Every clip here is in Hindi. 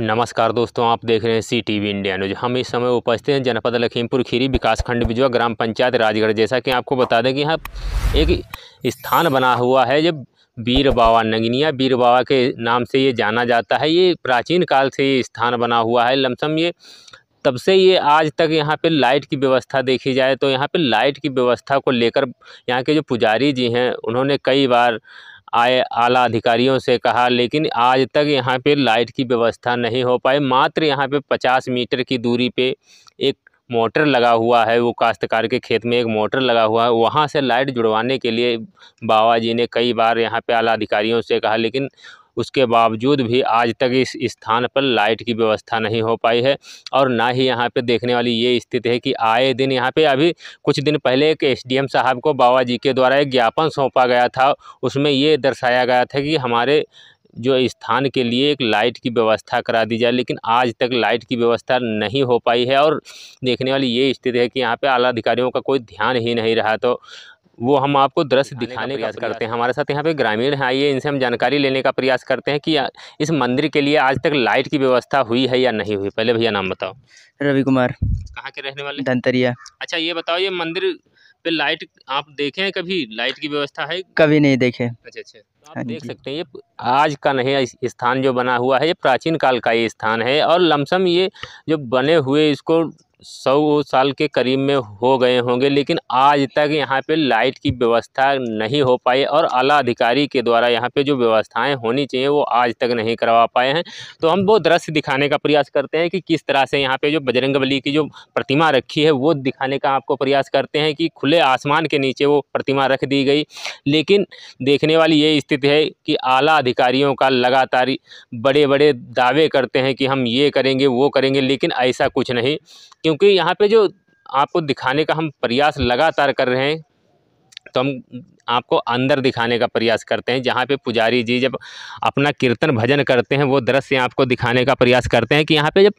नमस्कार दोस्तों आप देख रहे हैं C T V India news हम इस समय उपस्थित हैं जनपद लखीमपुर खीरी विकास खंड बिजवा ग्राम पंचायत राजगढ़ जैसा कि आपको बता दें कि यहाँ एक स्थान बना हुआ है जब बीर बाबा नगिनिया बीर बाबा के नाम से ये जाना जाता है ये प्राचीन काल से ये स्थान बना हुआ है लमसम ये तब से ये आज तक यहाँ पे लाइट की व्यवस्था देखी जाए तो यहाँ पे लाइट की व्यवस्था को लेकर यहाँ के जो पुजारी जी हैं उन्होंने कई बार आए आला अधिकारियों से कहा लेकिन आज तक यहाँ पे लाइट की व्यवस्था नहीं हो पाई मात्र यहाँ पे पचास मीटर की दूरी पे एक मोटर लगा हुआ है वो काश्तकार के खेत में एक मोटर लगा हुआ है वहाँ से लाइट जुड़वाने के लिए बाबा जी ने कई बार यहाँ पे आला अधिकारियों से कहा लेकिन उसके बावजूद भी आज तक इस स्थान पर लाइट की व्यवस्था नहीं हो पाई है और ना ही यहाँ पर देखने वाली ये स्थिति है कि आए दिन यहाँ पर अभी कुछ दिन पहले एक एस साहब को बाबा जी के द्वारा एक ज्ञापन सौंपा गया था उसमें ये दर्शाया गया था कि हमारे जो स्थान के लिए एक लाइट की व्यवस्था करा दी जाए लेकिन आज तक लाइट की व्यवस्था नहीं हो पाई है और देखने वाली ये स्थिति है कि यहाँ पे आला अधिकारियों का कोई ध्यान ही नहीं रहा तो वो हम आपको दृश्य दिखाने का प्रयास करते हैं हमारे साथ यहाँ पे ग्रामीण हैं आइए इनसे हम जानकारी लेने का प्रयास करते हैं कि इस मंदिर के लिए आज तक लाइट की व्यवस्था हुई है या नहीं हुई पहले भैया नाम बताओ रवि कुमार कहाँ के रहने वाले धनतरिया अच्छा ये बताओ ये मंदिर पे लाइट आप देखे हैं कभी लाइट की व्यवस्था है कभी नहीं देखे अच्छा अच्छा तो आप हाँ देख सकते हैं ये आज का नहीं स्थान जो बना हुआ है ये प्राचीन काल का ये स्थान है और लमसम ये जो बने हुए इसको सौ साल के करीब में हो गए होंगे लेकिन आज तक यहाँ पे लाइट की व्यवस्था नहीं हो पाई और आला अधिकारी के द्वारा यहाँ पे जो व्यवस्थाएं होनी चाहिए वो आज तक नहीं करवा पाए हैं तो हम वो दृश्य दिखाने का प्रयास करते हैं कि किस तरह से यहाँ पे जो बजरंग बली की जो प्रतिमा रखी है वो दिखाने का आपको प्रयास करते हैं कि खुले आसमान के नीचे वो प्रतिमा रख दी गई लेकिन देखने वाली ये स्थिति है कि आला अधिकारियों का लगातार बड़े बड़े दावे करते हैं कि हम ये करेंगे वो करेंगे लेकिन ऐसा कुछ नहीं क्योंकि क्योंकि यहाँ पे जो आपको दिखाने का हम प्रयास लगातार कर रहे हैं तो हम आपको अंदर दिखाने का प्रयास करते हैं जहाँ पे पुजारी जी जब अपना कीर्तन भजन करते हैं वो दृश्य आपको दिखाने का प्रयास करते हैं कि यहाँ पे जब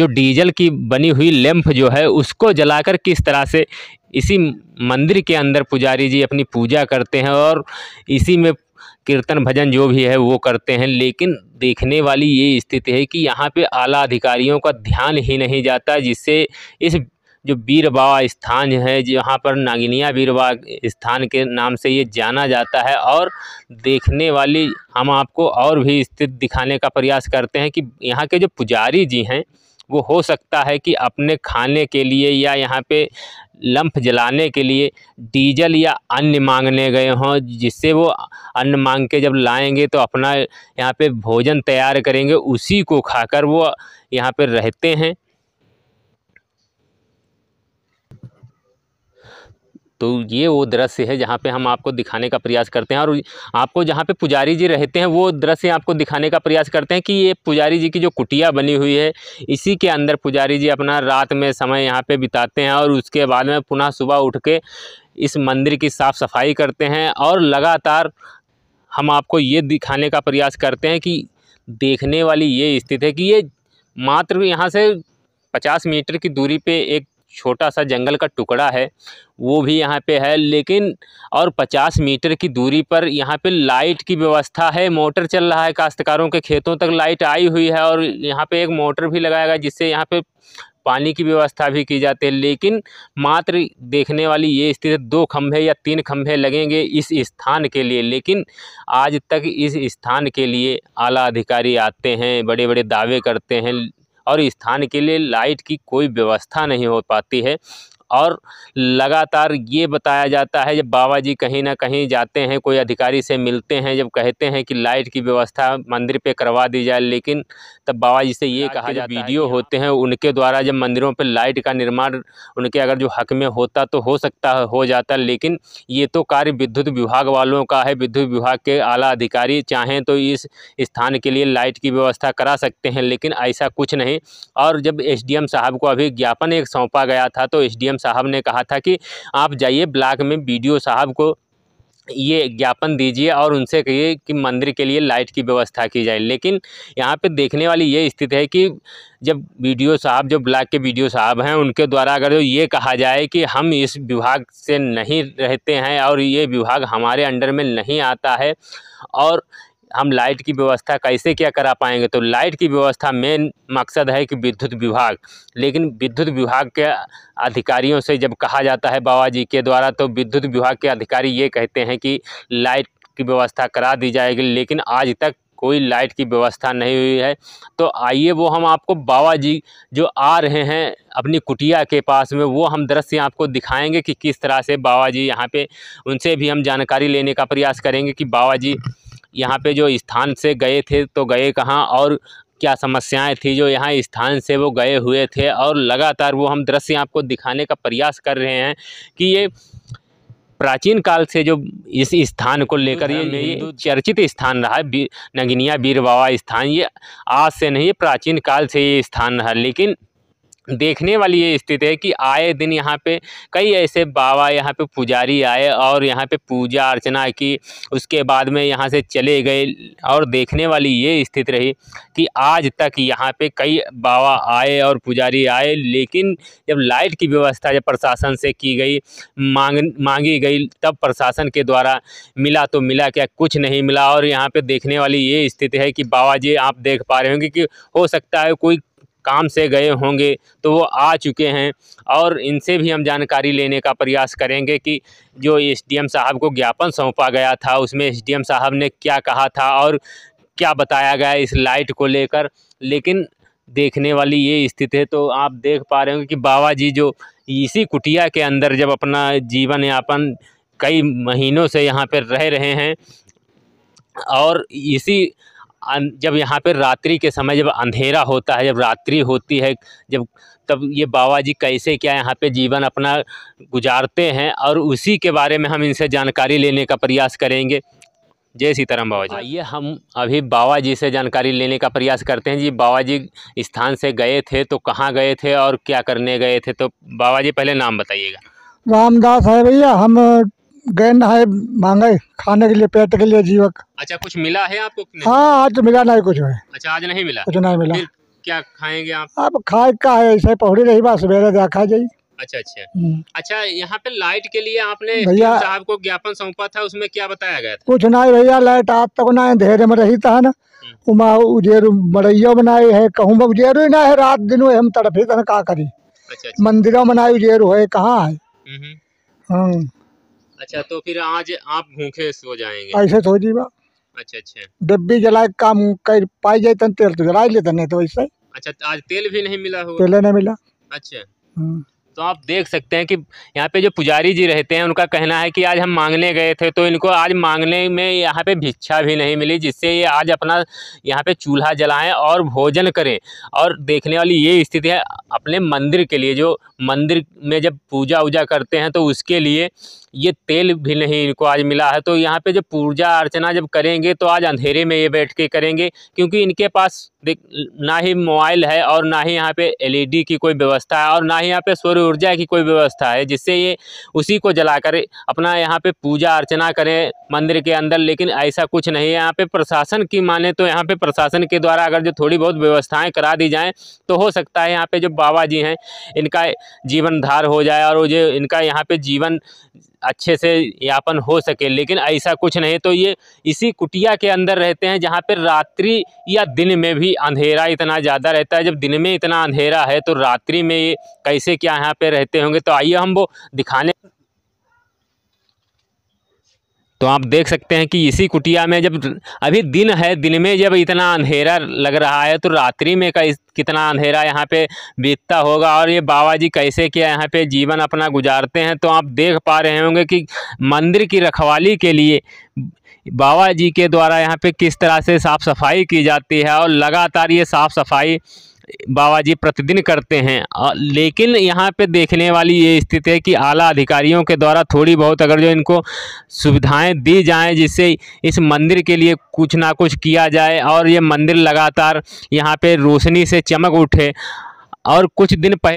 जो डीजल की बनी हुई लैंप जो है उसको जलाकर किस तरह से इसी मंदिर के अंदर पुजारी जी अपनी पूजा करते हैं और इसी में कीर्तन भजन जो भी है वो करते हैं लेकिन देखने वाली ये स्थिति है कि यहाँ पे आला अधिकारियों का ध्यान ही नहीं जाता जिससे इस जो बीर बाबा स्थान है जहाँ पर नागिनिया बीरबा बाबा स्थान के नाम से ये जाना जाता है और देखने वाली हम आपको और भी स्थित दिखाने का प्रयास करते हैं कि यहाँ के जो पुजारी जी हैं वो हो सकता है कि अपने खाने के लिए या यहाँ पे लम्फ जलाने के लिए डीजल या अन्न मांगने गए हों जिससे वो अन्न मांग के जब लाएंगे तो अपना यहाँ पे भोजन तैयार करेंगे उसी को खाकर वो यहाँ पे रहते हैं तो ये वो दृश्य है जहाँ पे हम आपको दिखाने का प्रयास करते हैं और आपको जहाँ पे पुजारी जी रहते हैं वो दृश्य आपको दिखाने का प्रयास करते हैं कि ये पुजारी जी की जो कुटिया बनी हुई है इसी के अंदर पुजारी जी अपना रात में समय यहाँ पे बिताते हैं और उसके बाद में पुनः सुबह उठ के इस मंदिर की साफ़ सफाई करते हैं और लगातार हम आपको ये दिखाने का प्रयास करते हैं कि देखने वाली ये स्थिति है कि ये मात्र यहाँ से पचास मीटर की दूरी पर एक छोटा सा जंगल का टुकड़ा है वो भी यहाँ पे है लेकिन और 50 मीटर की दूरी पर यहाँ पे लाइट की व्यवस्था है मोटर चल रहा है काश्तकारों के खेतों तक लाइट आई हुई है और यहाँ पे एक मोटर भी लगाया गया जिससे यहाँ पे पानी की व्यवस्था भी की जाती है लेकिन मात्र देखने वाली ये स्थिति दो खंभे या तीन खंभे लगेंगे इस स्थान के लिए लेकिन आज तक इस स्थान के लिए आला अधिकारी आते हैं बड़े बड़े दावे करते हैं और स्थान के लिए लाइट की कोई व्यवस्था नहीं हो पाती है और लगातार ये बताया जाता है जब बाबा जी कहीं ना कहीं जाते हैं कोई अधिकारी से मिलते हैं जब कहते हैं कि लाइट की व्यवस्था मंदिर पे करवा दी जाए लेकिन तब बाबा जी से ये कहा जाता वीडियो हाँ। होते हैं उनके द्वारा जब मंदिरों पर लाइट का निर्माण उनके अगर जो हक में होता तो हो सकता है हो जाता लेकिन ये तो कार्य विद्युत विभाग वालों का है विद्युत विभाग के आला अधिकारी चाहें तो इस स्थान के लिए लाइट की व्यवस्था करा सकते हैं लेकिन ऐसा कुछ नहीं और जब एस साहब को अभी ज्ञापन एक सौंपा गया था तो एस एम साहब ने कहा था कि आप जाइए ब्लॉक में बी साहब को ये ज्ञापन दीजिए और उनसे कहिए कि मंदिर के लिए लाइट की व्यवस्था की जाए लेकिन यहाँ पे देखने वाली ये स्थिति है कि जब वीडियो साहब जो ब्लॉक के वीडियो साहब हैं उनके द्वारा अगर जो ये कहा जाए कि हम इस विभाग से नहीं रहते हैं और ये विभाग हमारे अंडर में नहीं आता है और हम लाइट की व्यवस्था कैसे क्या करा पाएंगे तो लाइट की व्यवस्था मेन मकसद है कि विद्युत विभाग लेकिन विद्युत विभाग के अधिकारियों से जब कहा जाता है बाबा जी के द्वारा तो विद्युत विभाग के अधिकारी ये कहते हैं कि लाइट की व्यवस्था करा दी जाएगी लेकिन आज तक कोई लाइट की व्यवस्था नहीं हुई है तो आइए वो हम आपको बाबा जी जो आ रहे हैं अपनी कुटिया के पास में वो हम दृश्य आपको दिखाएंगे कि किस तरह से बाबा जी यहाँ पे उनसे भी हम जानकारी लेने का प्रयास करेंगे कि बाबा जी यहाँ पे जो स्थान से गए थे तो गए कहाँ और क्या समस्याएं थी जो यहाँ स्थान से वो गए हुए थे और लगातार वो हम दृश्य आपको दिखाने का प्रयास कर रहे हैं कि ये प्राचीन काल से जो इस स्थान को लेकर ये ये चर्चित स्थान रहा है नगिनिया बीर बाबा स्थान ये आज से नहीं प्राचीन काल से ये स्थान रहा लेकिन देखने वाली ये स्थिति है कि आए दिन यहाँ पे कई ऐसे बाबा यहाँ पे पुजारी आए और यहाँ पे पूजा अर्चना की उसके बाद में यहाँ से चले गए और देखने वाली ये स्थिति रही कि आज तक यहाँ पे कई बाबा आए और पुजारी आए लेकिन जब लाइट की व्यवस्था जब प्रशासन से की गई मांग मांगी गई तब प्रशासन के द्वारा मिला तो मिला क्या कुछ नहीं मिला और यहाँ पर देखने वाली ये स्थिति है कि बाबा जी आप देख पा रहे होंगे कि हो सकता है कोई काम से गए होंगे तो वो आ चुके हैं और इनसे भी हम जानकारी लेने का प्रयास करेंगे कि जो एसडीएम साहब को ज्ञापन सौंपा गया था उसमें एसडीएम साहब ने क्या कहा था और क्या बताया गया इस लाइट को लेकर लेकिन देखने वाली ये स्थिति है तो आप देख पा रहे होंगे कि बाबा जी जो इसी कुटिया के अंदर जब अपना जीवन यापन कई महीनों से यहाँ पर रह रहे हैं और इसी जब यहाँ पर रात्रि के समय जब अंधेरा होता है जब रात्रि होती है जब तब ये बाबा जी कैसे क्या यहाँ पे जीवन अपना गुजारते हैं और उसी के बारे में हम इनसे जानकारी लेने का प्रयास करेंगे जय सीताराम बाबा जी आइए हम अभी बाबा जी से जानकारी लेने का प्रयास करते हैं जी बाबा जी स्थान से गए थे तो कहाँ गए थे और क्या करने गए थे तो बाबा जी पहले नाम बताइएगा रामदास है भैया हम गेंद है मांगे खाने के लिए पेट के लिए जीवक अच्छा कुछ मिला है आपको हाँ आज तो मिला नहीं कुछ है अच्छा आज नहीं मिला कुछ नहीं मिला क्या खाएंगे आप अब खाए का है ऐसे पहुड़ी रही बात सवेरे जा खा जाइए अच्छा अच्छा हम्म। अच्छा यहाँ पे लाइट के लिए आपने भैया साहब को ज्ञापन सौंपा था उसमें क्या बताया गया था कुछ नहीं भैया लाइट आज तक ना अंधेरे में रही था ना हम्म। उमा उजेर मरैया बनाई है कहूँ उजेर ही ना है रात दिन हम तड़फे तन का करी अच्छा, अच्छा। मंदिरों बनाई उजेर हो कहाँ है हम्म, अच्छा तो फिर आज आप भूखे सो जाएंगे ऐसे सो तो जीवा अच्छा अच्छा डब्बी जलाए काम कर पाई जाए तेल तो जला लेते नहीं तो ऐसे अच्छा आज तेल भी नहीं मिला हो तेल नहीं मिला अच्छा हम्म। तो आप देख सकते हैं कि यहाँ पे जो पुजारी जी रहते हैं उनका कहना है कि आज हम मांगने गए थे तो इनको आज मांगने में यहाँ पे भिक्षा भी नहीं मिली जिससे ये आज अपना यहाँ पे चूल्हा जलाएं और भोजन करें और देखने वाली ये स्थिति है अपने मंदिर के लिए जो मंदिर में जब पूजा उजा करते हैं तो उसके लिए ये तेल भी नहीं इनको आज मिला है तो यहाँ पे जब पूजा अर्चना जब करेंगे तो आज अंधेरे में ये बैठ के करेंगे क्योंकि इनके पास ना ही मोबाइल है और ना ही यहाँ पे एलईडी की कोई व्यवस्था है और ना ही यहाँ पे सूर्य ऊर्जा की कोई व्यवस्था है जिससे ये उसी को जलाकर अपना यहाँ पे पूजा अर्चना करें मंदिर के अंदर लेकिन ऐसा कुछ नहीं है यहाँ पे प्रशासन की माने तो यहाँ पे प्रशासन के द्वारा अगर जो थोड़ी बहुत व्यवस्थाएँ करा दी जाएँ तो हो सकता है यहाँ पे जो बाबा जी हैं इनका जीवन धार हो जाए और जो इनका यहाँ पे जीवन अच्छे से यापन हो सके लेकिन ऐसा कुछ नहीं तो ये इसी कुटिया के अंदर रहते हैं जहाँ पर रात्रि या दिन में भी अंधेरा इतना ज़्यादा रहता है जब दिन में इतना अंधेरा है तो रात्रि में ये कैसे क्या यहाँ पे रहते होंगे तो आइए हम वो दिखाने तो आप देख सकते हैं कि इसी कुटिया में जब अभी दिन है दिन में जब इतना अंधेरा लग रहा है तो रात्रि में का कितना अंधेरा यहाँ पे बीतता होगा और ये बाबा जी कैसे क्या यहाँ पे जीवन अपना गुजारते हैं तो आप देख पा रहे होंगे कि मंदिर की रखवाली के लिए बाबा जी के द्वारा यहाँ पे किस तरह से साफ़ सफाई की जाती है और लगातार ये साफ़ सफाई बाबा जी प्रतिदिन करते हैं लेकिन यहाँ पे देखने वाली ये स्थिति है कि आला अधिकारियों के द्वारा थोड़ी बहुत अगर जो इनको सुविधाएं दी जाएं जिससे इस मंदिर के लिए कुछ ना कुछ किया जाए और ये मंदिर लगातार यहाँ पे रोशनी से चमक उठे और कुछ दिन पहले